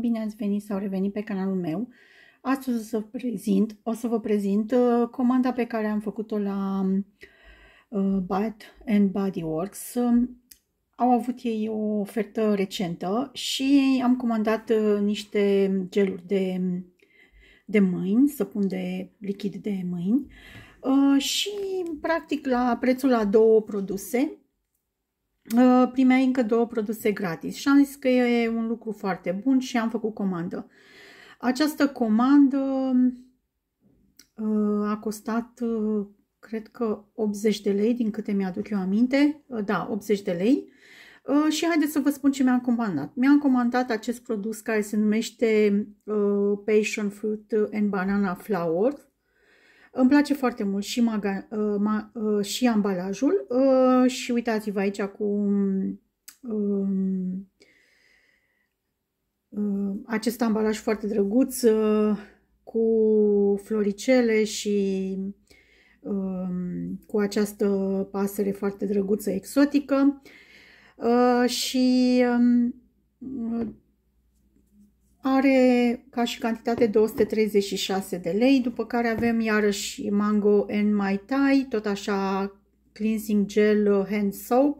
bine ați venit sau revenit pe canalul meu. Astăzi o să, prezint, o să vă prezint uh, comanda pe care am făcut-o la uh, Bath and Body Works. Uh, au avut ei o ofertă recentă și am comandat uh, niște geluri de, de mâini, să pun de lichid de mâini uh, și practic la prețul la două produse Uh, primeai încă două produse gratis și am zis că e un lucru foarte bun și am făcut comandă. Această comandă uh, a costat, uh, cred că 80 de lei, din câte mi-aduc eu aminte, da, 80 de lei. Și haideți să vă spun ce mi-am comandat. Mi-am comandat acest produs care se numește Passion Fruit and Banana Flower. Îmi place foarte mult și, maga, uh, ma, uh, și ambalajul uh, și uitați-vă aici cu um, uh, acest ambalaj foarte drăguț uh, cu floricele și um, cu această pasăre foarte drăguță, exotică. Uh, și um, are ca și cantitate 236 de lei, după care avem iarăși Mango and Mai Tai, tot așa cleansing gel uh, hand soap.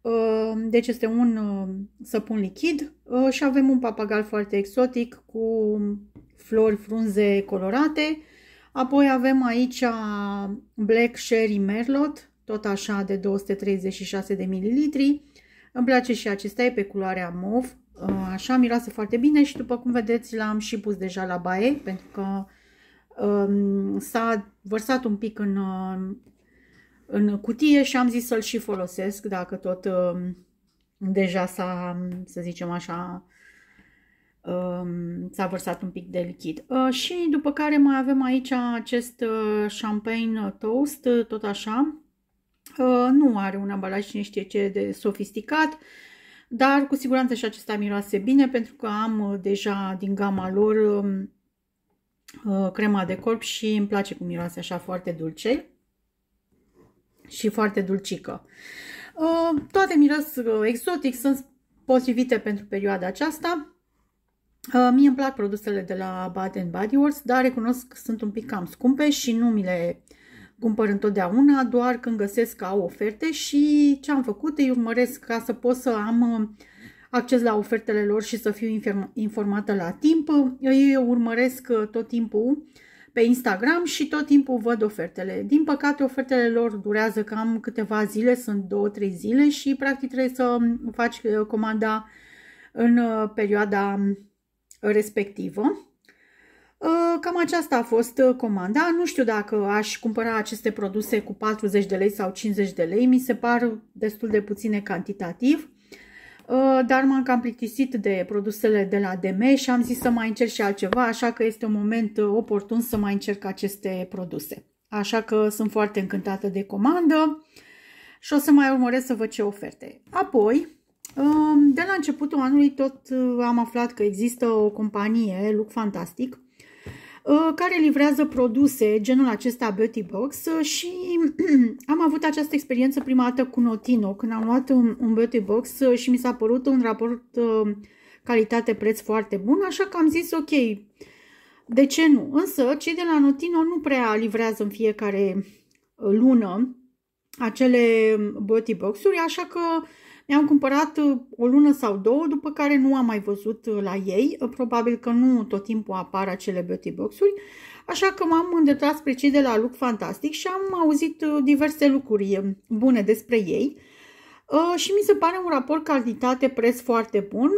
Uh, deci este un uh, săpun lichid și avem un papagal foarte exotic cu flori, frunze colorate. Apoi avem aici Black Sherry Merlot, tot așa de 236 de mililitri. Îmi place și acesta, e pe culoarea mov, uh, așa miroase foarte bine și după cum vedeți l-am și pus deja la baie pentru că um, s-a vărsat un pic în, um, în cutie și am zis să-l și folosesc dacă tot um, deja s-a, să zicem așa, um, s-a vărsat un pic de lichid. Uh, și după care mai avem aici acest uh, champagne toast, uh, tot așa, Uh, nu are un ambalaj cine știe ce de sofisticat, dar cu siguranță și acesta miroase bine pentru că am uh, deja din gama lor um, uh, crema de corp și îmi place cum miroase așa foarte dulce și foarte dulcică. Toate miros exotic, sunt potrivite pentru perioada aceasta. Mie îmi plac produsele de la Bath Body Works, dar recunosc că sunt un pic cam scumpe și nu mi le uh, cumpăr întotdeauna doar când găsesc că au oferte și ce am făcut, îi urmăresc ca să pot să am uh, acces la ofertele lor și să fiu informată la timp. Îi urmăresc uh, tot timpul pe Instagram și tot timpul văd ofertele. Din păcate, ofertele lor durează cam câteva zile, sunt 2-3 zile și practic trebuie să faci uh, comanda în perioada respectivă. Ă, cam aceasta a fost ă, comanda. Nu știu dacă aș cumpăra aceste produse cu 40 de lei sau 50 de lei. Mi se par destul de puține cantitativ. Ă, dar m-am cam plictisit de produsele de la DM și am zis să mai încerc și altceva, așa că este un moment oportun să mai încerc aceste produse. Așa că sunt foarte încântată de comandă și o să mai urmăresc să văd ce oferte. Apoi, de la începutul anului tot am aflat că există o companie, Look Fantastic, Uh, care livrează produse genul acesta Beauty Box uh, și am avut această experiență prima dată cu Notino, când am luat un, un Beauty Box uh, și mi s-a părut un raport calitate-preț foarte bun, așa că am zis ok, de ce nu? Însă cei de la Notino nu prea livrează în fiecare lună acele Beauty Box-uri, așa că le-am cumpărat uh, o lună sau două, după care nu am mai văzut uh, la ei. Uh, probabil că nu tot timpul apar acele beauty box-uri. Așa că m-am îndreptat spre cei de la Look Fantastic și am auzit diverse lucruri um, bune despre ei. Și mi se pare un raport calitate-preț foarte bun.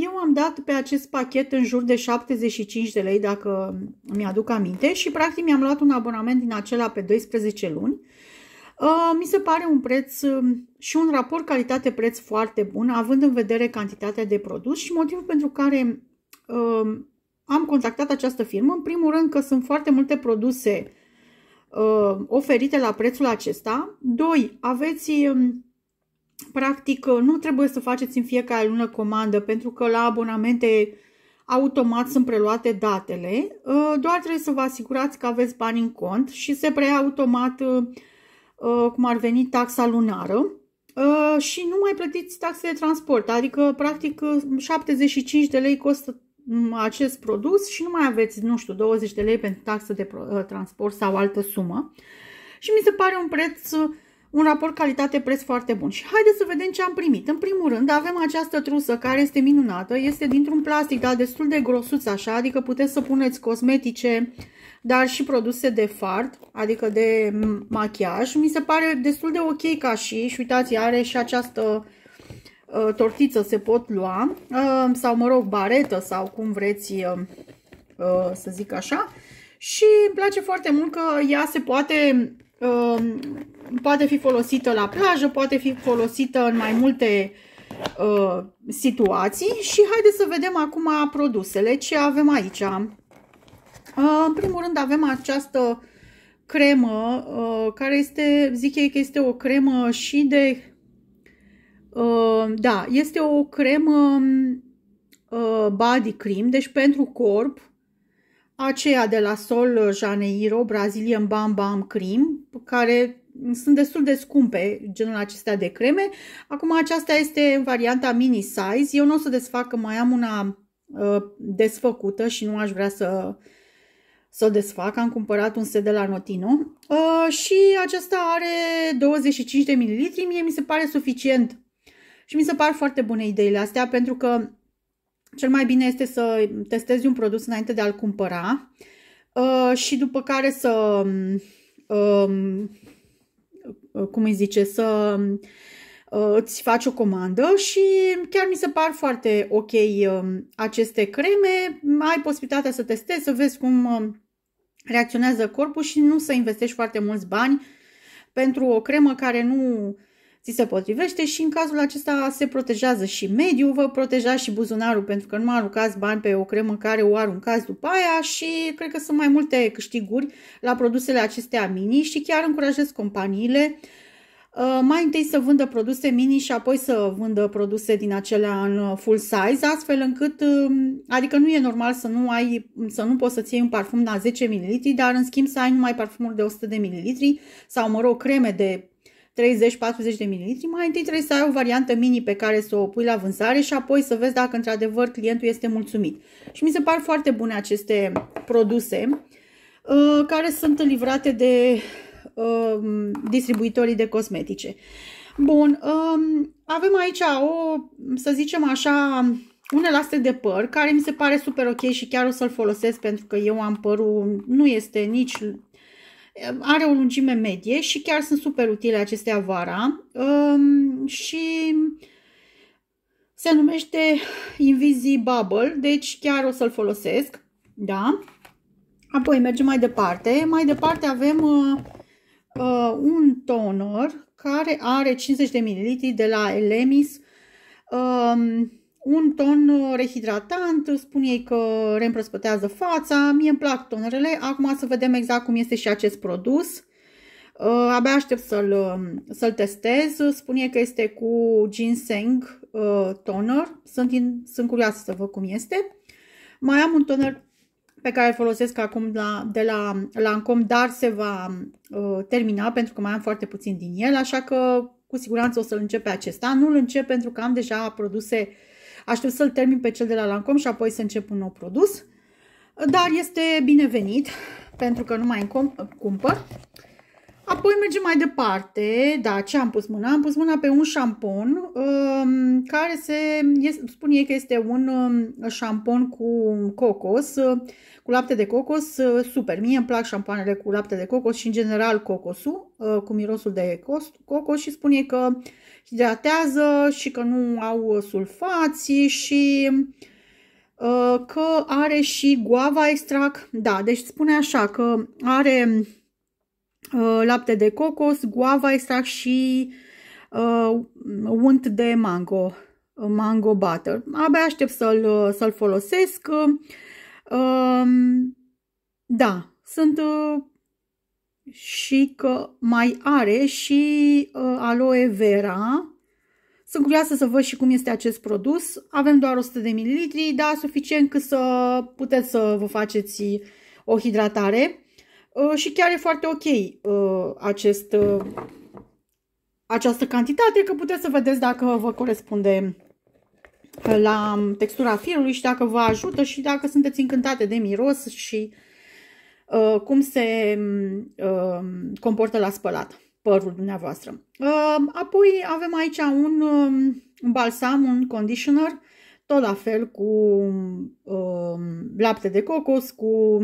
Eu am dat pe acest pachet în jur de 75 de lei, dacă mi-aduc aminte, și practic mi-am luat un abonament din acela pe 12 luni. Uh, mi se pare un preț um, și un raport calitate-preț foarte bun, având în vedere cantitatea de produs și motivul pentru care um, am contactat această firmă, în primul rând că sunt foarte multe produse uh, oferite la prețul acesta. Doi, aveți um, practic uh, nu trebuie să faceți în fiecare lună comandă pentru că la abonamente automat sunt preluate datele, doar trebuie să vă asigurați că aveți bani în cont și se preia automat Uh, cum ar veni taxa lunară, uh, și nu mai plătiți taxe de transport, adică practic 75 uh, de lei costă mm, acest produs și nu mai aveți, nu știu, 20 de lei pentru taxă de transport sau altă sumă. Și mi se pare un preț, un raport calitate-preț foarte bun. Și haideți să vedem ce am primit. În primul rând avem această trusă care este minunată, este dintr-un plastic, dar destul de grosuț așa, adică puteți să puneți cosmetice, uh, dar și produse de fard, adică de machiaj. Mi se pare destul de ok ca și, și uitați, are și această uh, tortiță se pot lua, uh, sau mă rog, baretă sau cum vreți uh, uh să zic așa. Și îmi place foarte mult că ea se poate, uh, poate fi folosită la plajă, poate fi folosită în mai multe uh, situații și haideți să vedem acum produsele ce avem aici. Ah, în primul rând avem această cremă ah, care este, zic ei că este o cremă și de... Ah, da, este o cremă body cream, deci pentru corp, aceea de la Sol Janeiro, Brazilian Bam Bam Cream, care sunt destul de scumpe genul acestea de creme. Acum aceasta este în varianta mini size. Eu nu o să desfac, că mai am una uh, desfăcută și nu aș vrea să uh, să o desfac. Am cumpărat un set de la Notino uh, și acesta are 25 de mililitri. Mie mi se pare suficient și mi se par foarte bune ideile astea pentru că cel mai bine este să testezi un produs înainte de a-l cumpăra uh, și după care să, um, uh, cum îi zice, să Uh, îți faci o comandă și chiar mi se par foarte ok um, aceste creme. Ai posibilitatea să testezi, să vezi cum um, reacționează corpul și nu să investești foarte mulți bani pentru o cremă care nu ți se potrivește și în cazul acesta se protejează și mediul, vă protejați și buzunarul pentru că nu aruncați bani pe o cremă care o aruncați după aia și cred că sunt mai multe câștiguri la produsele acestea mini și chiar încurajez companiile uh, Uh, mai întâi să vândă produse mini și apoi să vândă produse din acelea în full size, astfel încât, um, adică nu e normal să nu, ai, să nu poți să-ți iei un parfum la 10 ml, dar în schimb să ai numai parfumuri de 100 de ml sau, mă rog, creme de 30-40 de ml, mai întâi trebuie să ai o variantă mini pe care să o pui la vânzare și apoi să vezi dacă într-adevăr clientul este mulțumit. Și mi se par foarte bune aceste produse uh, care sunt livrate de Um, distribuitorii de cosmetice. Bun, um, avem aici o, să zicem așa, un elastic de păr care mi se pare super ok și chiar o să-l folosesc pentru că eu am părul, nu este nici are o lungime medie și chiar sunt super utile acestea vara um, și se numește Invisi Bubble, deci chiar o să-l folosesc, da? Apoi mergem mai departe. Mai departe avem uh, uh, un toner care are 50 de ml de la Elemis, um, un ton rehidratant, spun ei că reîmprospătează fața, mie îmi plac tonerele, acum să vedem exact cum este și acest produs. Uh, abia aștept să-l um, să, -l, testez, spune că este cu ginseng uh, toner, sunt, in, sunt curioasă să văd cum este. Mai am un toner pe care îl folosesc acum la, de la Lancome, dar se va uh, termina pentru că mai am foarte puțin din el, așa că cu siguranță o să-l încep pe acesta. Nu-l încep pentru că am deja produse, aștept să-l termin pe cel de la Lancome și apoi să încep un nou produs, dar este binevenit pentru că nu mai cumpăr. Apoi mergem mai departe. Da, ce am pus mâna? Am pus mâna pe un șampon um, care se este, spun ei că este un um, șampon cu cocos, uh, cu lapte de cocos. Uh, super, mie îmi plac șampoanele cu lapte de cocos și în general cocosul, uh, cu mirosul de cocos și spun ei că hidratează și că nu au sulfați și uh, că are și guava extract. Da, deci spune așa că are Uh, lapte de cocos, guava, extract și uh, unt de mango, mango butter. Abia aștept să-l uh, să folosesc. Uh, da, sunt uh, și că mai are și uh, aloe vera. Sunt curioasă să văd și cum este acest produs. Avem doar 100 de ml, dar suficient cât să puteți să vă faceți o hidratare. Uh, și chiar e foarte ok uh, acest, uh, această cantitate, că puteți să vedeți dacă vă corespunde la um, textura firului și dacă vă ajută și dacă sunteți încântate de miros și uh, cum se um, uh, comportă la spălat părul dumneavoastră. Uh, apoi avem aici un, um, un balsam, un conditioner, tot la fel cu lapte de cocos, cu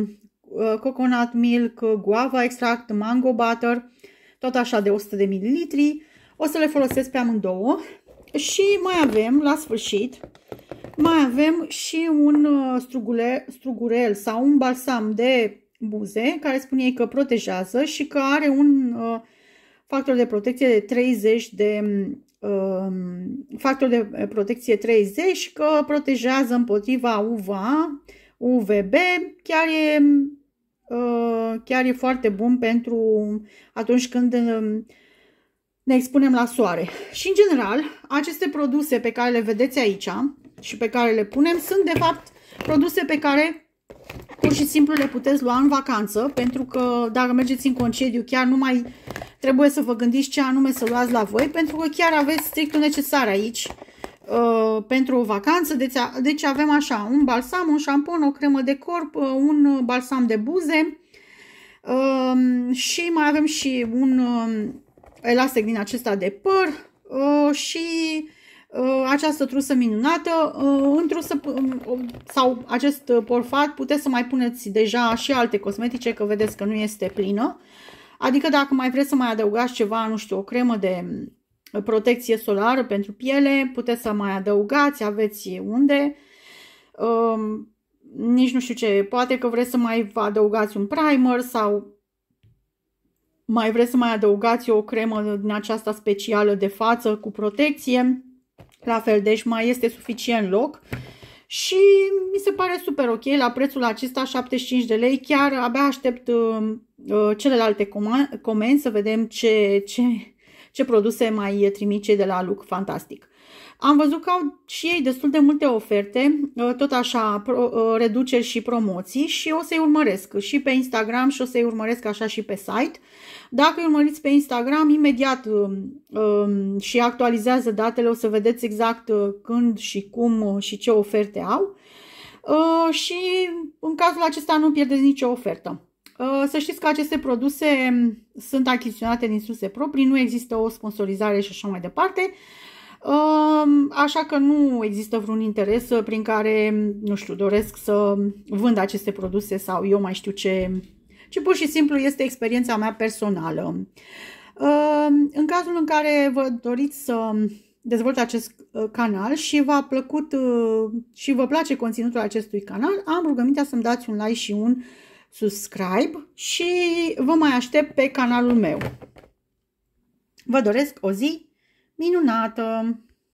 Uh, coconut milk, guava extract, mango butter, tot așa de 100 de mililitri. O să le folosesc pe amândouă. Și mai avem, la sfârșit, mai avem și un uh, strugule, strugurel sau un balsam de buze, care spune ei că protejează și că are un uh, factor de protecție de 30 de uh, factor de protecție 30 că protejează împotriva UVA, UVB chiar e, uh, chiar e foarte bun pentru atunci când um, ne expunem la soare. Și în general, aceste produse pe care le vedeți aici și pe care le punem sunt de fapt produse pe care pur și simplu le puteți lua în vacanță pentru că dacă mergeți în concediu chiar nu mai trebuie să vă gândiți ce anume să luați la voi pentru că chiar aveți strictul necesar aici Uh, pentru o vacanță. Deci, deci avem așa, un balsam, un șampon, o cremă de corp, uh, un uh, balsam de buze uh, și mai avem și un uh, elastic din acesta de păr uh, și uh, această trusă minunată în trusă um, sau acest porfat puteți să mai puneți deja și alte cosmetice că vedeți că nu este plină adică dacă mai vreți să mai adăugați ceva, nu știu, o cremă de protecție solară pentru piele, puteți să mai adăugați, aveți unde. Um, nici nu știu ce, poate că vreți să mai vă adăugați un primer sau mai vreți să mai adăugați o cremă din aceasta specială de față cu protecție. La fel, deci mai este suficient loc și mi se pare super ok la prețul acesta 75 de lei chiar abia aștept um, uh, celelalte comenzi să vedem ce, ce, ce produse mai trimit cei de la Look Fantastic. Am văzut că au și ei destul de multe oferte, uh, tot așa, uh, reduceri și promoții și o să-i urmăresc și pe Instagram și o să-i urmăresc așa și pe site. Dacă îi urmăriți pe Instagram, imediat uh, um, și actualizează datele, o să vedeți exact când și cum și ce oferte au. Uh, și în cazul acesta nu pierdeți nicio ofertă. Uh, să știți că aceste produse mm, sunt achiziționate din surse proprii, nu există o sponsorizare și așa mai departe. Um, așa că nu există vreun interes prin care, mm, nu știu, doresc să vând aceste produse sau eu mai știu ce, mm, ci pur și simplu este experiența mea personală. Um, în cazul în care vă doriți să dezvolt acest uh, canal și v-a plăcut uh, și vă place conținutul acestui canal, am rugămintea să-mi dați un like și un uh, subscribe și vă mai aștept pe canalul meu. Vă doresc o zi minunată!